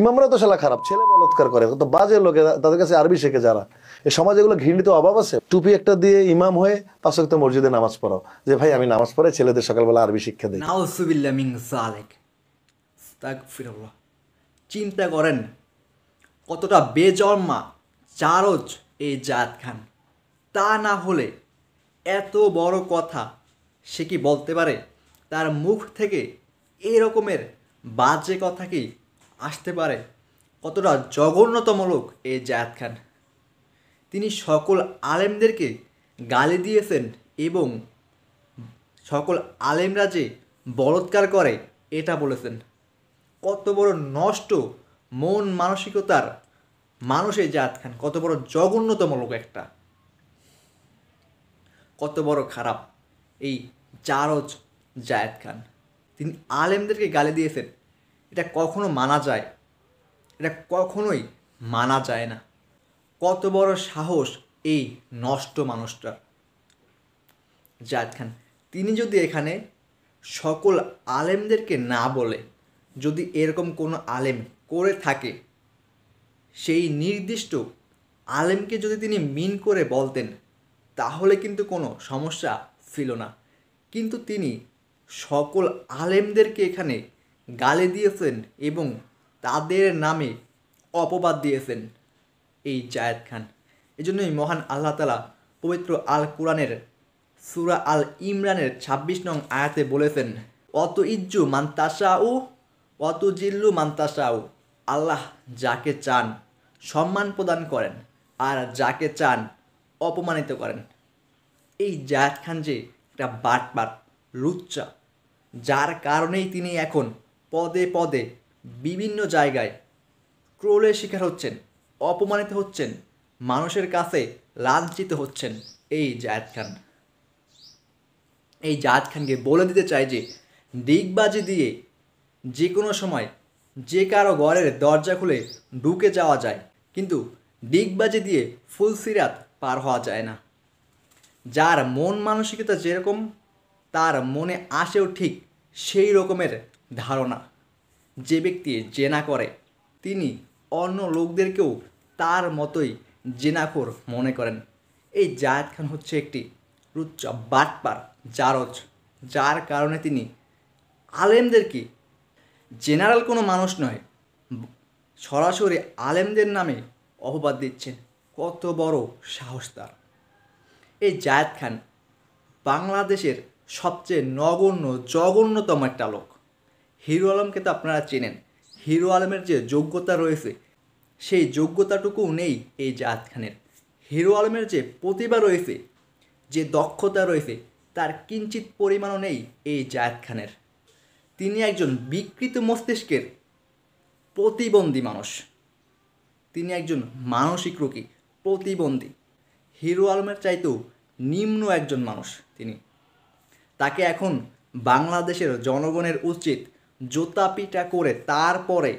ইমামরা তো শালা খারাপ ছেলে বলৎকার করে তো বাজে লোকে তাদের কাছে আরবি শেখে যারা এই সমাজে এগুলো ঘৃণিত অভাব আছে টুপি একটা দিয়ে ইমাম হয়ে পাশক্ত মসজিদে নামাজ পড়াও যে ভাই আমি নামাজ পড়ে ছেলেদের সকালবেলা আরবি শিক্ষা দিই চিন্তা করেন কতটা বেজর্মা চারজ এই জাত খান তা না হলে এত বড় কথা সে কি বলতে পারে তার মুখ থেকে এরকমের বাজে কথা কি আসতে পারে কতটা জঘন্যতম লোক এই জায়াত খান তিনি সকল আলেমদেরকে গালি দিয়েছেন এবং সকল আলেমরা যে বলৎকার করে এটা বলেছেন কত বড় নষ্ট মন মানসিকতার মানুষ এই জাহাদ খান কত বড় জঘন্যতম লোক একটা কত বড় খারাপ এই জারজ জায়েদ খান তিনি আলেমদেরকে গালি দিয়েছেন এটা কখনো মানা যায় এটা কখনোই মানা যায় না কত বড় সাহস এই নষ্ট মানুষটার জাহেদ খান তিনি যদি এখানে সকল আলেমদেরকে না বলে যদি এরকম কোনো আলেম করে থাকে সেই নির্দিষ্ট আলেমকে যদি তিনি মিন করে বলতেন তাহলে কিন্তু কোনো সমস্যা ছিল না কিন্তু তিনি সকল আলেমদেরকে এখানে গালি দিয়েছেন এবং তাদের নামে অপবাদ দিয়েছেন এই জায়দ খান এজন্যই মহান আল্লাহ তালা পবিত্র আল কোরআনের সুরা আল ইমরানের ২৬ নং আয়াতে বলেছেন অত ইজ্জু মান্তাসাউ অত জিল্লু মান্তাসাউ আল্লাহ যাকে চান সম্মান প্রদান করেন আর যাকে চান অপমানিত করেন এই জায়দ খান যে একটা বাট লুচ্চা যার কারণেই তিনি এখন পদে পদে বিভিন্ন জায়গায় ক্রোলের শিকার হচ্ছেন অপমানিত হচ্ছেন মানুষের কাছে লাঞ্ছিত হচ্ছেন এই জায়দ খান এই জায়দ খানকে বলে দিতে চাই যে ডিগবাজি দিয়ে যে কোনো সময় যে কারো ঘরের দরজা খুলে ঢুকে যাওয়া যায় কিন্তু ডিগবাজি দিয়ে ফুল সিরাত পার হওয়া যায় না যার মন মানসিকতা যেরকম তার মনে আসেও ঠিক সেই রকমের ধারণা যে ব্যক্তি জেনা করে তিনি অন্য লোকদেরকেও তার মতোই জেনাখোর মনে করেন এই জায়দ খান হচ্ছে একটি রুচ্চ বাটপার জারজ যার কারণে তিনি আলেমদেরকে জেনারেল কোনো মানুষ নয় সরাসরি আলেমদের নামে অপবাদ দিচ্ছেন কত বড় সাহস তার এই জায়দ খান বাংলাদেশের সবচেয়ে নগণ্য জঘন্যতম একটা লোক হিরো আলমকে তো আপনারা চেনেন হিরো আলমের যে যোগ্যতা রয়েছে সেই যোগ্যতাটুকুও নেই এই জাহাজ খানের হিরো আলমের যে প্রতিভা রয়েছে যে দক্ষতা রয়েছে তার কিঞ্চিত পরিমাণও নেই এই জায়দ খানের তিনি একজন বিকৃত মস্তিষ্কের প্রতিবন্ধী মানুষ তিনি একজন মানসিক রোগী প্রতিবন্ধী হিরো আলমের চাইতেও নিম্ন একজন মানুষ তিনি তাকে এখন বাংলাদেশের জনগণের উচিত জোতাপিটা করে তারপরে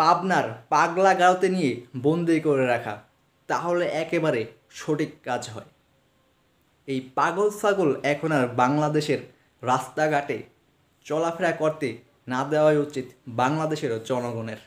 পাবনার পাগলা গাওতে নিয়ে বন্দি করে রাখা তাহলে একেবারে সঠিক কাজ হয় এই পাগল ছাগল এখন আর বাংলাদেশের রাস্তাঘাটে চলাফেরা করতে না দেওয়াই উচিত বাংলাদেশের জনগণের